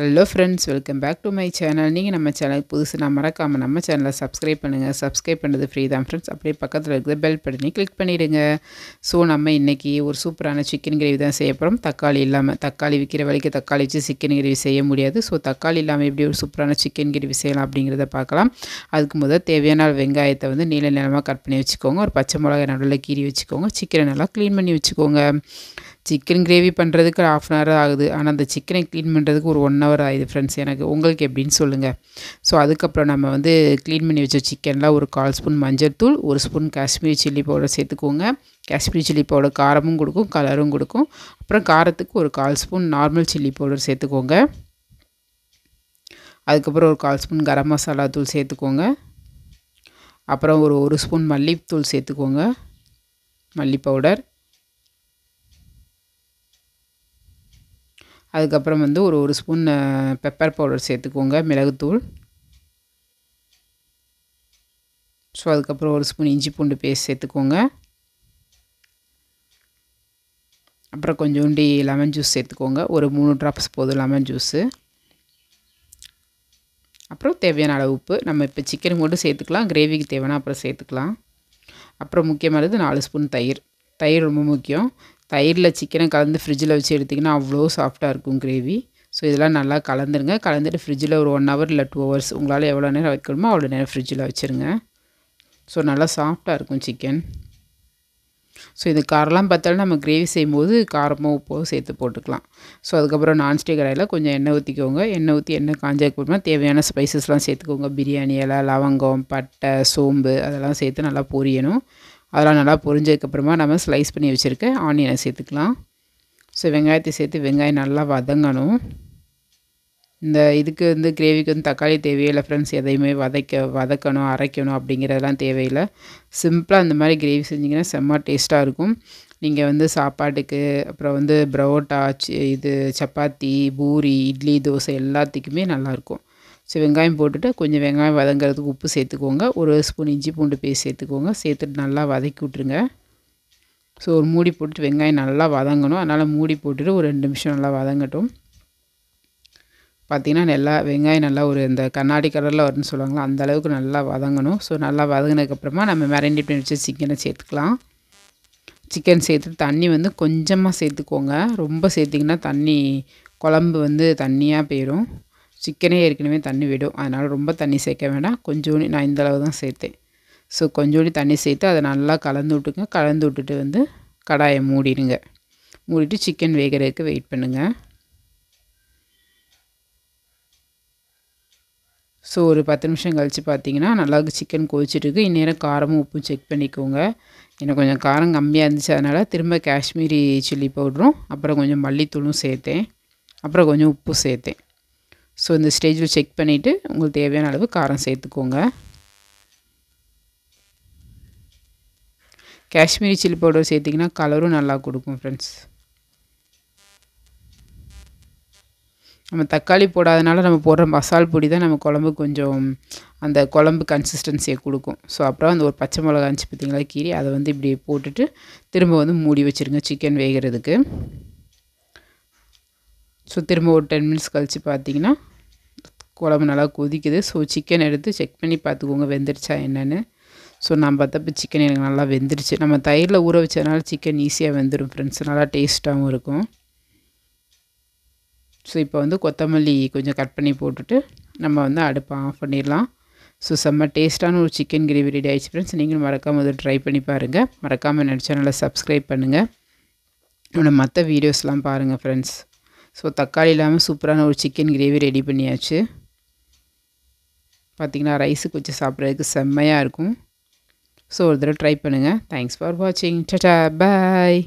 hello friends welcome back to my channel நீங்கள் நம்ம channel நான் மறக்காமல் நம்ம சேனலை சப்ஸ்கிரைப் பண்ணுங்கள் சப்ஸ்கிரைப் பண்ணுறது ஃப்ரீ தான் ஃப்ரெண்ட்ஸ் அப்படியே பக்கத்தில் இருக்கிற பெல் பட்டனை கிளிக் பண்ணிவிடுங்க ஸோ நம்ம இன்றைக்கி ஒரு சூப்பரான சிக்கன் கிரேவி தான் செய்ய போகிறோம் தக்காளி இல்லாமல் தக்காளி விற்கிற வரைக்கும் தக்காளி வச்சு சிக்கன் கிரேவி செய்ய முடியாது ஸோ தக்காளி இல்லாமல் எப்படி ஒரு சூப்பரான சிக்கன் கிரேவி செய்யலாம் அப்படிங்கிறத பார்க்கலாம் அதுக்கு முதல் தேவையான வெங்காயத்தை வந்து நீல நிலமாக கட் பண்ணி வச்சுக்கோங்க ஒரு பச்சை மிளகாய் நடுவில் கீறி வச்சுக்கோங்க சிக்கனை நல்லா க்ளீன் பண்ணி வச்சுக்கோங்க சிக்கன் கிரேவி பண்ணுறதுக்கு ஆஃப் அன் ஹவர் ஆகுது ஆனால் அந்த சிக்கனை க்ளீன் பண்ணுறதுக்கு ஒரு ஒன் ஹவர் ஆகுது ஃப்ரெண்ட்ஸ் எனக்கு உங்களுக்கு எப்படின்னு சொல்லுங்கள் ஸோ அதுக்கப்புறம் நம்ம வந்து க்ளீன் பண்ணி வச்ச சிக்கனில் ஒரு கால் ஸ்பூன் மஞ்சள் தூள் ஒரு ஸ்பூன் காஷ்மீர் சில்லி பவுடர் சேர்த்துக்கோங்க காஷ்மீர் சில்லி பவுடர் காரமும் கொடுக்கும் கலரும் கொடுக்கும் அப்புறம் காரத்துக்கு ஒரு கால் ஸ்பூன் நார்மல் சில்லி பவுடர் சேர்த்துக்கோங்க அதுக்கப்புறம் ஒரு கால் ஸ்பூன் கரம் மசாலா தூள் சேர்த்துக்கோங்க அப்புறம் ஒரு ஒரு ஸ்பூன் மல்லித்தூள் சேர்த்துக்கோங்க மல்லி பவுடர் அதுக்கப்புறம் வந்து ஒரு ஒரு ஸ்பூன் பெப்பர் பவுடர் சேர்த்துக்கோங்க மிளகுத்தூள் ஸோ அதுக்கப்புறம் ஒரு ஸ்பூன் இஞ்சி பூண்டு பேஸ்ட் சேர்த்துக்கோங்க அப்புறம் கொஞ்சோண்டி லெமன் ஜூஸ் சேர்த்துக்கோங்க ஒரு மூணு ட்ராப்ஸ் போதும் லெமன் ஜூஸு அப்புறம் தேவையான அளவு உப்பு நம்ம இப்போ சிக்கன் மட்டும் சேர்த்துக்கலாம் கிரேவிக்கு தேவைன்னா அப்புறம் சேர்த்துக்கலாம் அப்புறம் முக்கியமானது நாலு ஸ்பூன் தயிர் தயிர் ரொம்ப முக்கியம் தயிரில் சிக்கனை கலந்து ஃப்ரிட்ஜில் வச்சு எடுத்திங்கன்னா அவ்வளோ சாஃப்டாக இருக்கும் கிரேவி ஸோ இதெல்லாம் நல்லா கலந்துருங்க கலந்துட்டு ஃப்ரிட்ஜில் ஒரு ஒன் ஹவர் இல்லை டூ ஹவர்ஸ் உங்களால் எவ்வளோ நேரம் வைக்கணுமோ அவ்வளோ நேரம் ஃப்ரிட்ஜில் வச்சுருங்க ஸோ நல்லா சாஃப்டாக இருக்கும் சிக்கன் ஸோ இது காரெல்லாம் பார்த்தாலும் நம்ம கிரேவி செய்யும்போது காரமோ உப்போ சேர்த்து போட்டுக்கலாம் ஸோ அதுக்கப்புறம் நான்ஸ்டிக் கடையில் கொஞ்சம் எண்ணெய் ஊற்றிக்கோங்க எண்ணெய் ஊற்றி எண்ணெய் காஞ்சதுக்கப்புறமா தேவையான ஸ்பைசஸ்லாம் சேர்த்துக்கோங்க பிரியாணி எல்லாம் லவங்கம் பட்டை சோம்பு அதெல்லாம் சேர்த்து நல்லா பொரியணும் அதெல்லாம் நல்லா பொரிஞ்சதுக்கப்புறமா நம்ம ஸ்லைஸ் பண்ணி வச்சுருக்க ஆனியனை சேர்த்துக்கலாம் ஸோ வெங்காயத்தை சேர்த்து வெங்காயம் நல்லா வதங்கணும் இந்த இதுக்கு வந்து கிரேவிக்கு வந்து தக்காளி தேவையில்லை ஃப்ரெண்ட்ஸ் எதையுமே வதக்க வதக்கணும் அரைக்கணும் அப்படிங்கிறதெல்லாம் தேவையில்லை சிம்பிளாக அந்த மாதிரி கிரேவி செஞ்சிங்கன்னா செம்ம டேஸ்ட்டாக இருக்கும் நீங்கள் வந்து சாப்பாட்டுக்கு அப்புறம் வந்து பரோட்டா இது சப்பாத்தி பூரி இட்லி தோசை எல்லாத்துக்குமே நல்லாயிருக்கும் ஸோ வெங்காயம் போட்டுட்டு கொஞ்சம் வெங்காயம் வதங்கிறதுக்கு உப்பு சேர்த்துக்கோங்க ஒரு ஸ்பூன் இஞ்சி பூண்டு பேஸ்ட் சேர்த்துக்கோங்க சேர்த்துட்டு நல்லா வதக்கி விட்ருங்க ஸோ ஒரு மூடி போட்டுட்டு வெங்காயம் நல்லா வதங்கணும் அதனால் மூடி போட்டுட்டு ஒரு ரெண்டு நிமிஷம் நல்லா வதங்கட்டும் பார்த்திங்கன்னா நல்லா வெங்காயம் நல்லா ஒரு இந்த கண்ணாடி கலரில் வரும்னு சொல்லுவாங்களா அந்த அளவுக்கு நல்லா வதங்கணும் ஸோ நல்லா வதங்கினதுக்கப்புறமா நம்ம மேரினேட் பண்ணி வச்சு சிக்கனை சேர்த்துக்கலாம் சிக்கன் சேர்த்துட்டு தண்ணி வந்து கொஞ்சமாக சேர்த்துக்கோங்க ரொம்ப சேர்த்திங்கன்னா தண்ணி குழம்பு வந்து தண்ணியாக போயிடும் சிக்கனே ஏற்கனவே தண்ணி விடும் அதனால் ரொம்ப தண்ணி சேர்க்க வேண்டாம் கொஞ்சோண்டி நான் இந்தளவு தான் சேர்த்தேன் ஸோ கொஞ்சோண்டி தண்ணி சேர்த்து அதை நல்லா கலந்து விட்டுங்க கலந்து விட்டுட்டு வந்து கடாயை மூடிடுங்க மூடிட்டு சிக்கன் வேகிறதுக்கு வெயிட் பண்ணுங்கள் ஸோ ஒரு பத்து நிமிஷம் கழித்து பார்த்தீங்கன்னா நல்லா சிக்கன் கொதிச்சிட்ருக்கு இந்நேரம் காரமும் உப்பும் செக் பண்ணிக்கோங்க எனக்கு கொஞ்சம் காரம் கம்மியாக இருந்துச்சு அதனால் திரும்ப காஷ்மீரி சில்லி பவுடரும் அப்புறம் கொஞ்சம் மல்லித்தூளும் சேர்த்தேன் அப்புறம் கொஞ்சம் உப்பு சேர்த்தேன் ஸோ இந்த ஸ்டேஜில் செக் பண்ணிவிட்டு உங்களுக்கு தேவையான அளவு காரம் சேர்த்துக்கோங்க காஷ்மீரி சில்லி பவுடர் சேர்த்திங்கன்னா கலரும் நல்லா கொடுக்கும் ஃப்ரெண்ட்ஸ் நம்ம தக்காளி போடாதனால நம்ம போடுற மசால் பொடி தான் நம்ம குழம்பு கொஞ்சம் அந்த குழம்பு கன்சிஸ்டன்சியை கொடுக்கும் ஸோ அப்புறம் அந்த ஒரு பச்சை மிளகா அஞ்சு பார்த்திங்களா கீரி அதை வந்து இப்படி போட்டுட்டு திரும்ப வந்து மூடி வச்சுருங்க சிக்கன் வேகிறதுக்கு ஸோ திரும்ப ஒரு டென் மினிட்ஸ் கழித்து பார்த்திங்கன்னா குழம்பு நல்லா கொதிக்குது ஸோ சிக்கன் எடுத்து செக் பண்ணி பார்த்துக்கோங்க வெந்துருச்சா என்னென்னு ஸோ நான் பார்த்தப்ப சிக்கன் எனக்கு நல்லா வெந்துருச்சு நம்ம தயிரில் ஊற வச்சதுனால சிக்கன் ஈஸியாக வெந்துடும் ஃப்ரெண்ட்ஸ் நல்லா டேஸ்ட்டாகவும் இருக்கும் ஸோ இப்போ வந்து கொத்தமல்லி கொஞ்சம் கட் பண்ணி போட்டுட்டு நம்ம வந்து அடுப்பை ஆஃப் பண்ணிடலாம் ஸோ செம்ம டேஸ்ட்டான ஒரு சிக்கன் கிரேவி ரெடி ஆகிடுச்சு ஃப்ரெண்ட்ஸ் நீங்களும் மறக்காமல் அதை ட்ரை பண்ணி பாருங்கள் மறக்காமல் என்னோட நல்லா சப்ஸ்கிரைப் பண்ணுங்கள் என்னோடய மற்ற வீடியோஸ்லாம் பாருங்கள் ஃப்ரெண்ட்ஸ் ஸோ தக்காளி இல்லாமல் சூப்பரான ஒரு சிக்கன் கிரேவி ரெடி பண்ணியாச்சு பார்த்திங்கன்னா ரைஸுக்கு வச்சு சாப்பிட்றதுக்கு செம்மையாக இருக்கும் ஸோ ஒரு தடவை ட்ரை பண்ணுங்கள் தேங்க்ஸ் ஃபார் வாட்சிங் டட்டா பாய்